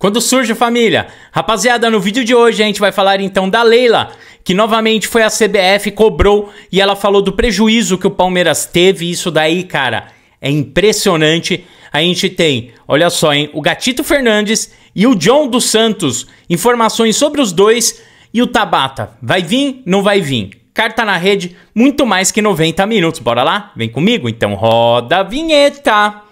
Quando surge família? Rapaziada, no vídeo de hoje a gente vai falar então da Leila, que novamente foi a CBF, cobrou e ela falou do prejuízo que o Palmeiras teve. Isso daí, cara, é impressionante. A gente tem, olha só, hein, o Gatito Fernandes e o John dos Santos. Informações sobre os dois e o Tabata. Vai vir? Não vai vir? Carta na rede, muito mais que 90 minutos. Bora lá? Vem comigo? Então roda a vinheta!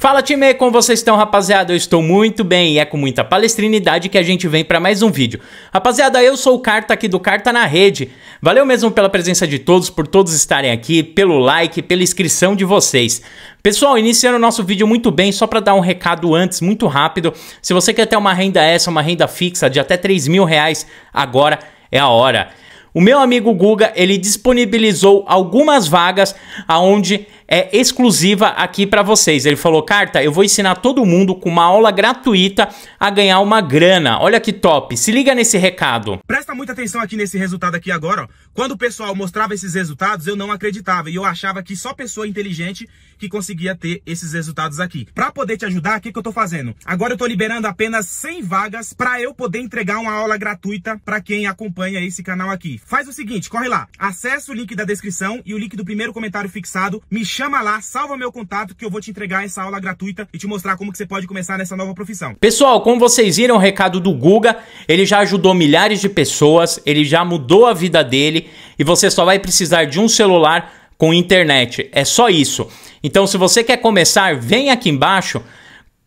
Fala time, como vocês estão rapaziada? Eu estou muito bem e é com muita palestrinidade que a gente vem para mais um vídeo. Rapaziada, eu sou o Carta aqui do Carta na Rede. Valeu mesmo pela presença de todos, por todos estarem aqui, pelo like, pela inscrição de vocês. Pessoal, iniciando o nosso vídeo muito bem, só para dar um recado antes, muito rápido. Se você quer ter uma renda essa, uma renda fixa de até 3 mil reais, agora é a hora. O meu amigo Guga, ele disponibilizou algumas vagas aonde é exclusiva aqui para vocês. Ele falou: "Carta, eu vou ensinar todo mundo com uma aula gratuita a ganhar uma grana. Olha que top. Se liga nesse recado. Presta muita atenção aqui nesse resultado aqui agora, ó. Quando o pessoal mostrava esses resultados, eu não acreditava e eu achava que só pessoa inteligente que conseguia ter esses resultados aqui. Para poder te ajudar, o que, que eu tô fazendo? Agora eu tô liberando apenas 100 vagas para eu poder entregar uma aula gratuita para quem acompanha esse canal aqui. Faz o seguinte, corre lá, acessa o link da descrição e o link do primeiro comentário fixado, me chama lá, salva meu contato que eu vou te entregar essa aula gratuita e te mostrar como que você pode começar nessa nova profissão. Pessoal, como vocês viram o recado do Guga, ele já ajudou milhares de pessoas, ele já mudou a vida dele e você só vai precisar de um celular com internet. É só isso. Então, se você quer começar, vem aqui embaixo,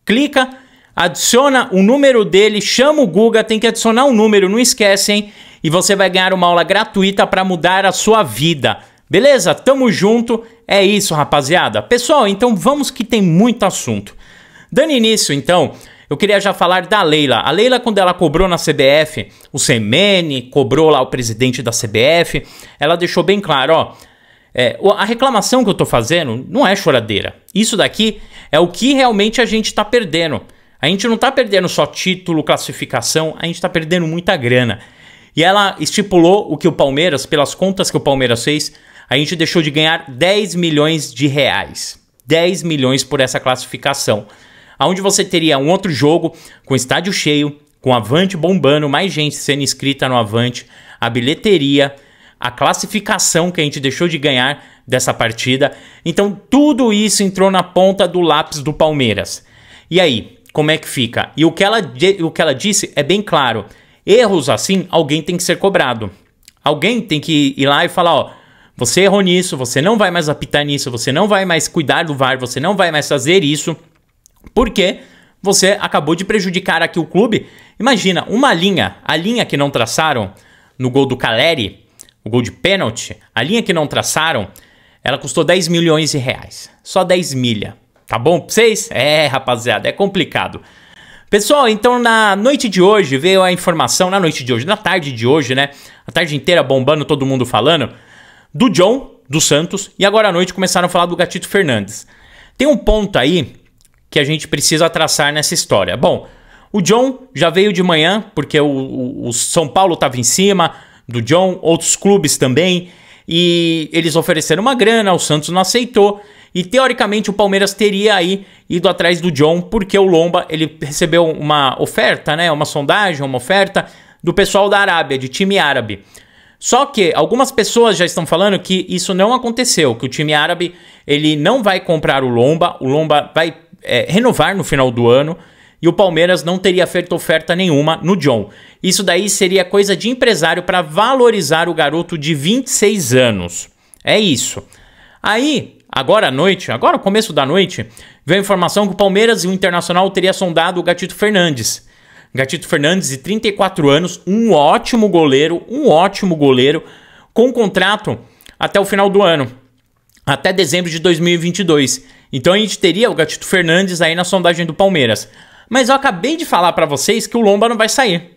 clica, adiciona o número dele, chama o Guga, tem que adicionar um número, não esquecem, e você vai ganhar uma aula gratuita para mudar a sua vida. Beleza? Tamo junto. É isso, rapaziada. Pessoal, então vamos que tem muito assunto. Dando início, então, eu queria já falar da Leila. A Leila, quando ela cobrou na CBF, o Semene cobrou lá o presidente da CBF, ela deixou bem claro, ó. É, a reclamação que eu tô fazendo não é choradeira. Isso daqui é o que realmente a gente tá perdendo. A gente não tá perdendo só título, classificação, a gente tá perdendo muita grana. E ela estipulou o que o Palmeiras, pelas contas que o Palmeiras fez, a gente deixou de ganhar 10 milhões de reais. 10 milhões por essa classificação. Onde você teria um outro jogo com estádio cheio, com Avante bombando, mais gente sendo inscrita no Avante, a bilheteria, a classificação que a gente deixou de ganhar dessa partida. Então tudo isso entrou na ponta do lápis do Palmeiras. E aí, como é que fica? E o que ela, o que ela disse é bem claro. Erros assim, alguém tem que ser cobrado. Alguém tem que ir lá e falar, ó, você errou nisso, você não vai mais apitar nisso, você não vai mais cuidar do VAR, você não vai mais fazer isso, porque você acabou de prejudicar aqui o clube. Imagina, uma linha, a linha que não traçaram no gol do Caleri, o gol de pênalti, a linha que não traçaram, ela custou 10 milhões de reais. Só 10 milha. Tá bom pra vocês? É, rapaziada, é complicado. Pessoal, então na noite de hoje veio a informação, na noite de hoje, na tarde de hoje, né? A tarde inteira bombando, todo mundo falando do John, do Santos, e agora à noite começaram a falar do Gatito Fernandes. Tem um ponto aí que a gente precisa traçar nessa história. Bom, o John já veio de manhã, porque o, o, o São Paulo estava em cima do John, outros clubes também, e eles ofereceram uma grana, o Santos não aceitou, e teoricamente o Palmeiras teria aí ido atrás do John, porque o Lomba ele recebeu uma oferta, né, uma sondagem, uma oferta do pessoal da Arábia, de time árabe. Só que algumas pessoas já estão falando que isso não aconteceu, que o time árabe ele não vai comprar o Lomba, o Lomba vai é, renovar no final do ano e o Palmeiras não teria feito oferta nenhuma no John. Isso daí seria coisa de empresário para valorizar o garoto de 26 anos. É isso. Aí, agora à noite, agora começo da noite, veio a informação que o Palmeiras e o Internacional teria sondado o Gatito Fernandes. Gatito Fernandes, de 34 anos, um ótimo goleiro, um ótimo goleiro, com contrato até o final do ano, até dezembro de 2022. Então a gente teria o Gatito Fernandes aí na sondagem do Palmeiras. Mas eu acabei de falar para vocês que o Lomba não vai sair.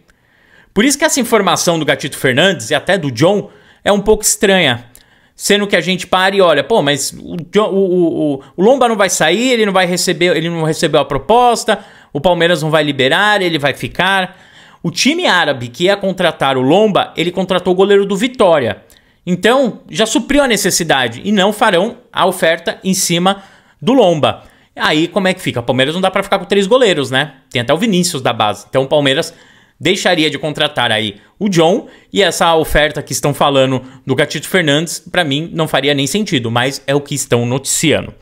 Por isso que essa informação do Gatito Fernandes e até do John é um pouco estranha sendo que a gente para e olha, pô, mas o, o, o, o, Lomba não vai sair, ele não vai receber, ele não recebeu a proposta, o Palmeiras não vai liberar, ele vai ficar. O time árabe que ia contratar o Lomba, ele contratou o goleiro do Vitória. Então, já supriu a necessidade e não farão a oferta em cima do Lomba. Aí como é que fica? O Palmeiras não dá para ficar com três goleiros, né? Tem até o Vinícius da base. Então o Palmeiras deixaria de contratar aí o John e essa oferta que estão falando do Gatito Fernandes, para mim não faria nem sentido, mas é o que estão noticiando.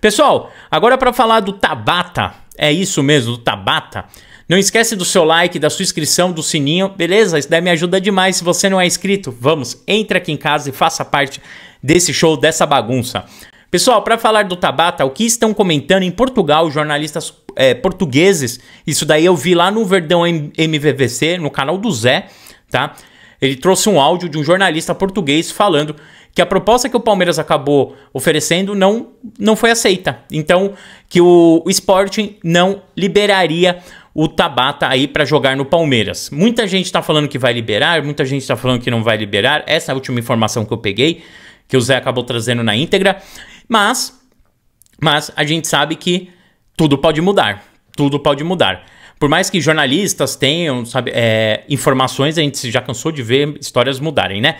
Pessoal, agora para falar do Tabata, é isso mesmo, do Tabata. Não esquece do seu like, da sua inscrição, do sininho, beleza? Isso daí me ajuda demais. Se você não é inscrito, vamos, entre aqui em casa e faça parte desse show, dessa bagunça. Pessoal, para falar do Tabata, o que estão comentando em Portugal, jornalistas é, portugueses, isso daí eu vi lá no Verdão MVVC, no canal do Zé, tá? Ele trouxe um áudio de um jornalista português falando que a proposta que o Palmeiras acabou oferecendo não, não foi aceita. Então, que o, o Sporting não liberaria o Tabata aí para jogar no Palmeiras. Muita gente está falando que vai liberar, muita gente está falando que não vai liberar. Essa é a última informação que eu peguei, que o Zé acabou trazendo na íntegra. Mas, mas a gente sabe que tudo pode mudar. Tudo pode mudar por mais que jornalistas tenham sabe, é, informações, a gente já cansou de ver histórias mudarem, né?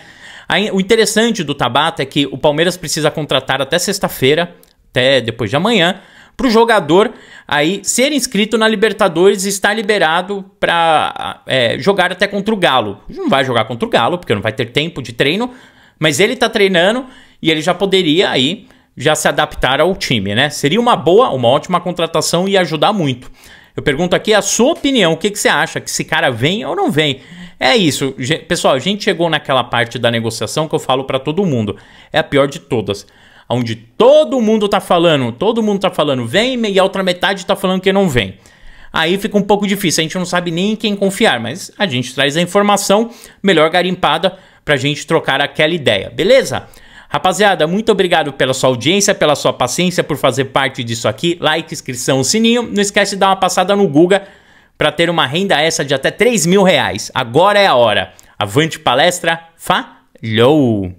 o interessante do Tabata é que o Palmeiras precisa contratar até sexta-feira, até depois de amanhã, para o jogador aí ser inscrito na Libertadores e estar liberado para é, jogar até contra o Galo. Não vai jogar contra o Galo, porque não vai ter tempo de treino, mas ele está treinando e ele já poderia aí já se adaptar ao time, né? Seria uma boa, uma ótima contratação e ajudar muito. Eu pergunto aqui a sua opinião, o que, que você acha, que esse cara vem ou não vem? É isso, pessoal, a gente chegou naquela parte da negociação que eu falo para todo mundo, é a pior de todas, onde todo mundo tá falando, todo mundo tá falando vem e a outra metade tá falando que não vem. Aí fica um pouco difícil, a gente não sabe nem em quem confiar, mas a gente traz a informação melhor garimpada para a gente trocar aquela ideia, beleza? Rapaziada, muito obrigado pela sua audiência, pela sua paciência, por fazer parte disso aqui. Like, inscrição, sininho. Não esquece de dar uma passada no Guga para ter uma renda essa de até 3 mil reais. Agora é a hora. Avante palestra, falhou!